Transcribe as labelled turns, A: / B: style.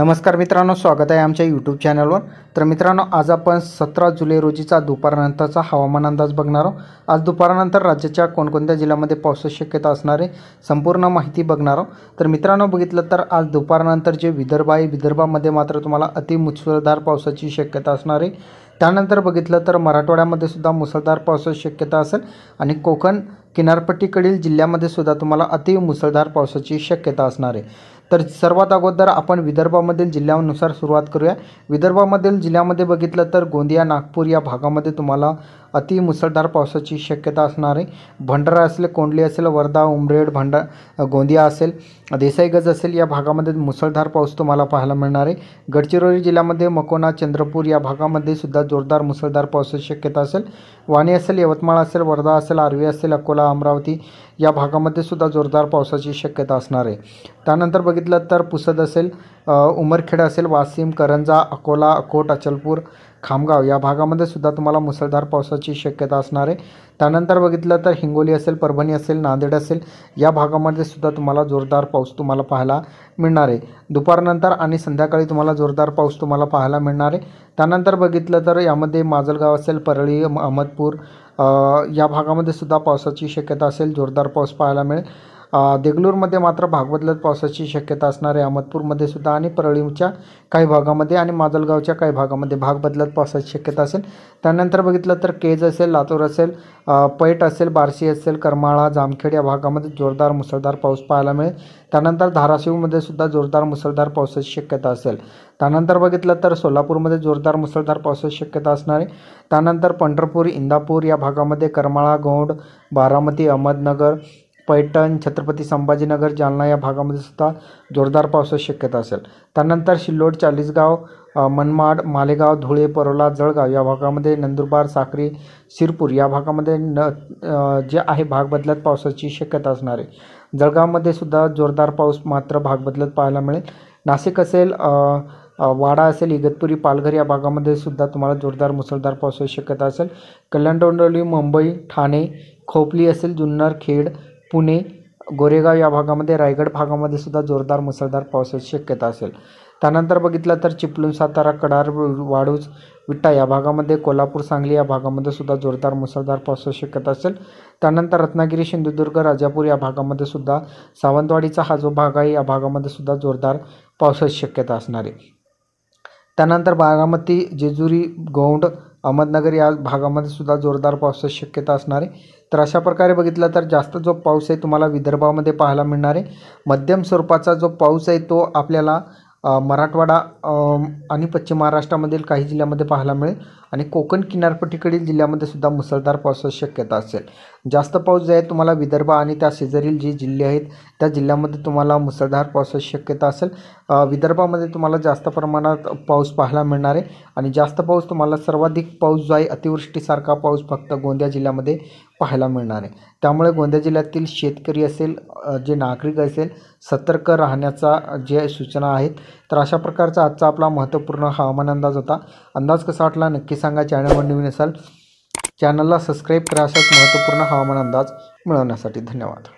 A: नमस्कार मित्रांनो स्वागत आहे आमच्या यूट्यूब चॅनलवर तर मित्रांनो आज आपण सतरा जुलै रोजीचा दुपारनंतरचा हवामान अंदाज बघणार आहोत आज दुपारानंतर राज्याच्या कोणकोणत्या जिल्ह्यामध्ये पावसाची शक्यता असणार आहे संपूर्ण माहिती बघणार आहोत तर मित्रांनो बघितलं तर आज दुपारनंतर जे विदर्भ आहे विदर्भामध्ये मात्र तुम्हाला अतिमुसळधार पावसाची शक्यता असणार आहे त्यानंतर बघितलं तर मराठवाड्यामध्ये सुद्धा मुसळधार पावसाची शक्यता असेल आणि कोकण किनारपट्टीकडील जिल्ह्यामध्ये सुद्धा तुम्हाला अतिमुसळधार पावसाची शक्यता असणार आहे तर सर्वात अगोदर आपण विदर्भामधील जिल्ह्यानुसार सुरुवात करूया विदर्भामधील जिल्ह्यामध्ये बघितलं तर गोंदिया नागपूर या भागामध्ये तुम्हाला अति मुसलधार मुसळधार की शक्यता भंडारा असेल कोंडली वर्धा उमरेड भंडा गोंदिया असेल देसाईगज असेल या भागामध्ये मुसळधार पाऊस तुम्हाला पाहायला मिळणार आहे गडचिरोली जिल्ह्यामध्ये मकोना चंद्रपूर या भागामध्ये सुद्धा जोरदार मुसळधार पावसाची शक्यता असेल वाणी असेल यवतमाळ असेल वर्धा असेल आर्वी असेल अकोला अमरावती या भागामध्ये सुद्धा जोरदार पावसाची शक्यता असणार आहे त्यानंतर बघितलं तर पुसद असेल उमरखेड असेल वसिम करंजा अकोला अकोट अचलपुर खामगाव या भागामध्ये सुद्धा तुम्हाला मुसळधार पावसाची शक्यता असणार आहे त्यानंतर बघितलं तर हिंगोली असेल परभणी असेल नांदेड असेल या भागामध्ये सुद्धा तुम्हाला जोरदार पाऊस तुम्हाला पाहायला मिळणार आहे दुपारनंतर आणि संध्याकाळी तुम्हाला जोरदार पाऊस तुम्हाला पाहायला मिळणार आहे त्यानंतर बघितलं तर यामध्ये माजलगाव असेल परळी अहमदपूर या भागामध्ये सुद्धा पावसाची शक्यता असेल जोरदार पाऊस पाहायला मिळेल देगलूर में मात्र भागबदलत पावसाची शक्यता असणार आहे अहमदपूरमध्ये सुद्धा आणि परळीच्या काही भागामध्ये आणि माजलगावच्या काही भागामध्ये भाग बदलत पावसाची शक्यता असेल त्यानंतर केज अल लतूर अल पैठ अल बार्शी असेल करमाळा जामखेड या जोरदार मुसलधार पाउस पाया मिले कनर धाराशिवमध्ये सुद्धा जोरदार मुसळधार पावसाची शक्यता असेल त्यानंतर बघितलं तर सोलापूरमध्ये जोरदार मुसळधार पावसाची शक्यता असणार आहे त्यानंतर पंढरपूर इंदापूर या भागामध्ये गौंड बारामती अहमदनगर पैठण छत्रपति संभाजीनगर जालना या भागा सुद्धा जोरदार पावसाची शक्यता असेल त्यानंतर सिल्लोड मनमाड मालेगाव धुळे परोला जळगाव या भागामध्ये नंदुरबार साक्री शिरपूर या भागामध्ये न जे है भाग बदलत पावस की शक्यता असणार आहे जोरदार पाउस मात्र भाग बदलत पाहायला मिले नसिक अल वाडा अल इगतपुरी पालघर या भागामध्ये सुधा तुम्हारा जोरदार मुसलधार पावसाची शक्यता असेल कल्याण डोंडवली मुंबई ठाणे खोपली अल जुन्नर खेड पुणे गोरेगाव या भागामध्ये रायगड भागामध्ये सुद्धा जोरदार मुसळधार पावसाची शक्यता असेल त्यानंतर बघितलं तर चिपळूण सातारा कडार वाडूज विट्टा या भागामध्ये कोल्हापूर सांगली या भागामध्ये सुद्धा जोरदार मुसळधार पावसाची शक्यता असेल त्यानंतर रत्नागिरी सिंधुदुर्ग राजापूर या भागामध्ये सुद्धा सावंतवाडीचा हा जो भाग आहे या भागामध्ये सुद्धा जोरदार पावसाची शक्यता असणार आहे त्यानंतर बारामती जेजुरी गौंड अहमदनगर या भागामध्ये सुद्धा जोरदार पावसाची शक्यता असणार आहे तर अशा प्रकारे बघितलं तर जास्त जो पाऊस आहे तुम्हाला विदर्भामध्ये पाहायला मिळणार आहे मध्यम स्वरूपाचा जो पाऊस आहे तो आपल्याला मराठवाडा आणि पश्चिम महाराष्ट्रामधील काही जिल्ह्यामध्ये पाहायला मिळेल आणि कोकण किनारपट्टीकडील जिल्ह्यामध्ये सुद्धा मुसळधार पावसाची शक्यता असेल जास्त पाउस जो है तुम्हारा विदर्भ आ त्या शेजारील जे जिल्हे आहेत त्या जिल्ह्यामध्ये तुम्हाला मुसळधार शक्यता असेल विदर्भामध्ये तुम्हाला जास्त प्रमाण पाउस पहाय मिलना है और जास्त पाऊस तुम्हारा सर्वाधिक पाउस जो आहे अतिवृष्टीसारखा पाउस फक्त गोंदिया जिल्ह्यामध्ये पहाय मिलना है त्यामुळे गोंदिया जिल्ह्यातील शेक जे नागरिक अल सतर्क राहण्याचा जे सूचना है तर अशा प्रकारचा आजचा आपला महत्त्वपूर्ण हवामान अंदाज होता अंदाज कसा वाटला नक्की सांगा चॅनलवर नवीन असाल चॅनलला सबस्क्राईब करा अशाच महत्त्वपूर्ण हवामान अंदाज मिळवण्यासाठी धन्यवाद